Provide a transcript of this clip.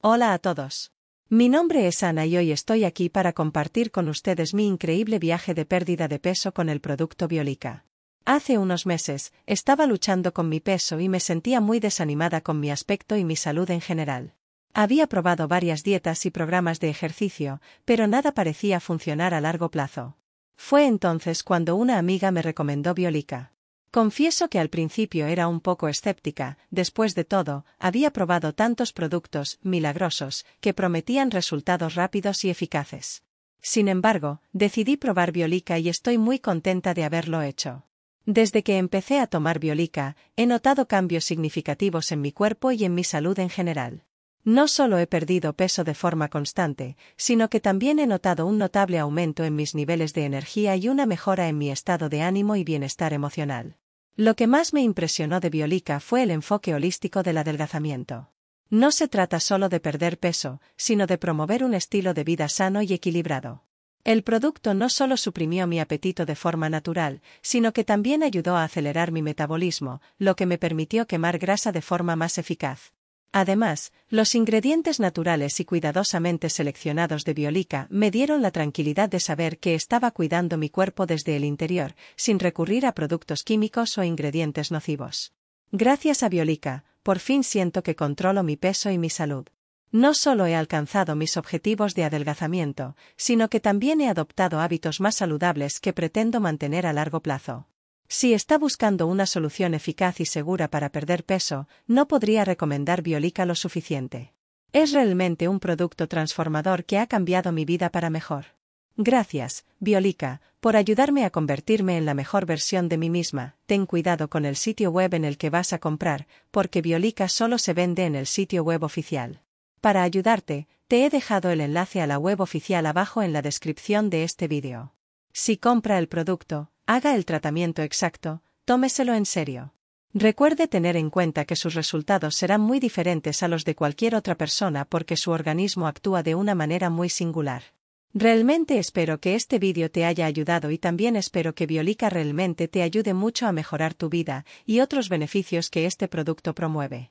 Hola a todos. Mi nombre es Ana y hoy estoy aquí para compartir con ustedes mi increíble viaje de pérdida de peso con el producto Biolica. Hace unos meses, estaba luchando con mi peso y me sentía muy desanimada con mi aspecto y mi salud en general. Había probado varias dietas y programas de ejercicio, pero nada parecía funcionar a largo plazo. Fue entonces cuando una amiga me recomendó Biolica. Confieso que al principio era un poco escéptica, después de todo, había probado tantos productos milagrosos que prometían resultados rápidos y eficaces. Sin embargo, decidí probar Biolica y estoy muy contenta de haberlo hecho. Desde que empecé a tomar Biolica, he notado cambios significativos en mi cuerpo y en mi salud en general. No solo he perdido peso de forma constante, sino que también he notado un notable aumento en mis niveles de energía y una mejora en mi estado de ánimo y bienestar emocional. Lo que más me impresionó de Biolica fue el enfoque holístico del adelgazamiento. No se trata solo de perder peso, sino de promover un estilo de vida sano y equilibrado. El producto no solo suprimió mi apetito de forma natural, sino que también ayudó a acelerar mi metabolismo, lo que me permitió quemar grasa de forma más eficaz. Además, los ingredientes naturales y cuidadosamente seleccionados de Biolica me dieron la tranquilidad de saber que estaba cuidando mi cuerpo desde el interior, sin recurrir a productos químicos o ingredientes nocivos. Gracias a Biolica, por fin siento que controlo mi peso y mi salud. No solo he alcanzado mis objetivos de adelgazamiento, sino que también he adoptado hábitos más saludables que pretendo mantener a largo plazo. Si está buscando una solución eficaz y segura para perder peso, no podría recomendar Biolica lo suficiente. Es realmente un producto transformador que ha cambiado mi vida para mejor. Gracias, Biolica, por ayudarme a convertirme en la mejor versión de mí misma. Ten cuidado con el sitio web en el que vas a comprar, porque Biolica solo se vende en el sitio web oficial. Para ayudarte, te he dejado el enlace a la web oficial abajo en la descripción de este vídeo. Si compra el producto, Haga el tratamiento exacto, tómeselo en serio. Recuerde tener en cuenta que sus resultados serán muy diferentes a los de cualquier otra persona porque su organismo actúa de una manera muy singular. Realmente espero que este vídeo te haya ayudado y también espero que Biolica realmente te ayude mucho a mejorar tu vida y otros beneficios que este producto promueve.